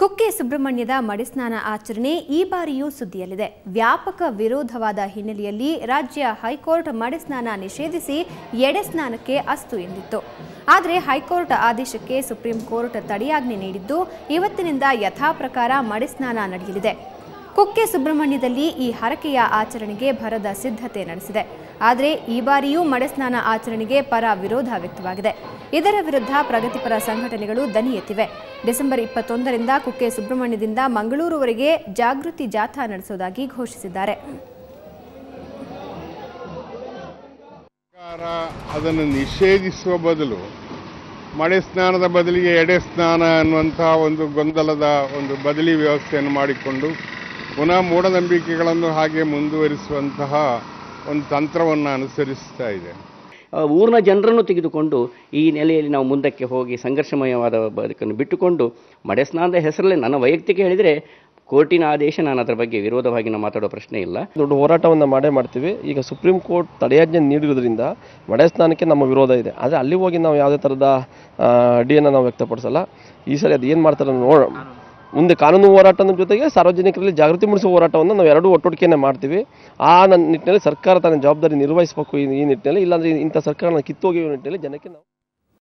ಕುಕ್ಕೆ ಸುಬ್ರಹ್ಮಣ್ಯದ ಮಡಿಸ್ನಾನ ಆಚರಣೆ ಈ ಬಾರಿಯೂ ಸುದ್ದಿಯಲ್ಲಿದೆ ವ್ಯಾಪಕ ವಿರೋಧವಾದ ಹಿನ್ನೆಲೆಯಲ್ಲಿ ರಾಜ್ಯ ಹೈಕೋರ್ಟ್ ಮಡಿಸ್ನಾನ ನಿಷೇಧಿಸಿ ಎಡೆಸ್ನಾನಕ್ಕೆ ಅಸ್ತು ಎಂದಿತ್ತು ಆದರೆ ಹೈಕೋರ್ಟ್ ಆದೇಶಕ್ಕೆ ಸುಪ್ರೀಂ ಕೋರ್ಟ್ ತಡೆಯಾಜ್ಞೆ ನೀಡಿದ್ದು ಇವತ್ತಿನಿಂದ ಯಥಾಪ್ರಕಾರ ಮಡಿಸ್ನಾನ ನಡೆಯಲಿದೆ ಕುಕ್ಕೆ ಸುಬ್ರಹ್ಮಣ್ಯದಲ್ಲಿ ಈ ಹರಕೆಯ ಆಚರಣೆಗೆ ಭರದ ಸಿದ್ಧತೆ ನಡೆಸಿದೆ ಆದರೆ ಈ ಬಾರಿಯೂ ಮಡೆಸ್ನಾನ ಆಚರಣೆಗೆ ಪರ ವಿರೋಧ ವ್ಯಕ್ತವಾಗಿದೆ ಇದರ ವಿರುದ್ಧ ಪ್ರಗತಿಪರ ಸಂಘಟನೆಗಳು ದನಿ ಎತ್ತಿವೆ ಡಿಸೆಂಬರ್ ಇಪ್ಪತ್ತೊಂದರಿಂದ ಕುಕ್ಕೆ ಸುಬ್ರಹ್ಮಣ್ಯದಿಂದ ಮಂಗಳೂರುವರೆಗೆ ಜಾಗೃತಿ ಜಾಥಾ ನಡೆಸುವುದಾಗಿ ಘೋಷಿಸಿದ್ದಾರೆ ಅದನ್ನು ನಿಷೇಧಿಸುವ ಬದಲು ಮಳೆ ಸ್ನಾನದ ಬದಲಿಗೆ ಎಡೆ ಸ್ನಾನ ಅನ್ನುವಂತಹ ಒಂದು ಗೊಂದಲದ ಒಂದು ಬದಲಿ ವ್ಯವಸ್ಥೆಯನ್ನು ಮಾಡಿಕೊಂಡು ಪುನಃ ಮೂಢನಂಬಿಕೆಗಳನ್ನು ಹಾಗೆ ಮುಂದುವರಿಸುವಂತಹ ಒಂದು ತಂತ್ರವನ್ನು ಅನುಸರಿಸ್ತಾ ಇದೆ ಊರಿನ ಜನರನ್ನು ತೆಗೆದುಕೊಂಡು ಈ ನೆಲೆಯಲ್ಲಿ ನಾವು ಮುಂದಕ್ಕೆ ಹೋಗಿ ಸಂಘರ್ಷಮಯವಾದ ಬದುಕನ್ನು ಬಿಟ್ಟುಕೊಂಡು ಮಡೆಸ್ನಾನದ ಹೆಸರಲ್ಲೇ ನನ್ನ ವೈಯಕ್ತಿಕ ಹೇಳಿದರೆ ಕೋರ್ಟಿನ ಆದೇಶ ನಾನು ಅದರ ಬಗ್ಗೆ ವಿರೋಧವಾಗಿ ನಾವು ಮಾತಾಡೋ ಪ್ರಶ್ನೆ ಇಲ್ಲ ದೊಡ್ಡ ಹೋರಾಟವನ್ನು ಮಾಡೇ ಮಾಡ್ತೀವಿ ಈಗ ಸುಪ್ರೀಂ ಕೋರ್ಟ್ ತಡೆಯಾಜ್ಞೆ ನೀಡಿರೋದ್ರಿಂದ ಮಡೆಸ್ನಾನಕ್ಕೆ ನಮ್ಮ ವಿರೋಧ ಇದೆ ಆದರೆ ಅಲ್ಲಿ ಹೋಗಿ ನಾವು ಯಾವುದೇ ಥರದ ಅಡಿಯನ್ನು ನಾವು ವ್ಯಕ್ತಪಡಿಸಲ್ಲ ಈ ಸರಿ ಅದು ಏನು ಮಾಡ್ತಾರೆ ನೋಡೋಣ ಮುಂದೆ ಕಾನೂನು ಹೋರಾಟದ ಜೊತೆಗೆ ಸಾರ್ವಜನಿಕರಲ್ಲಿ ಜಾಗೃತಿ ಮೂಡಿಸುವ ಹೋರಾಟವನ್ನು ನಾವು ಎರಡೂ ಒಟ್ಟೊಟ್ಟಿಗೆ ಮಾಡ್ತೀವಿ ಆ ನನ್ನ ನಿಟ್ಟಿನಲ್ಲಿ ಸರ್ಕಾರ ತನ್ನ ಜವಾಬ್ದಾರಿ ನಿರ್ವಹಿಸಬೇಕು ಈ ನಿಟ್ಟಿನಲ್ಲಿ ಇಲ್ಲಾಂದ್ರೆ ಇಂಥ ಸರ್ಕಾರನ ಕಿತ್ತೋಗಿರುವ ನಿಟ್ಟಿನಲ್ಲಿ ಜನಕ್ಕೆ ನಾವು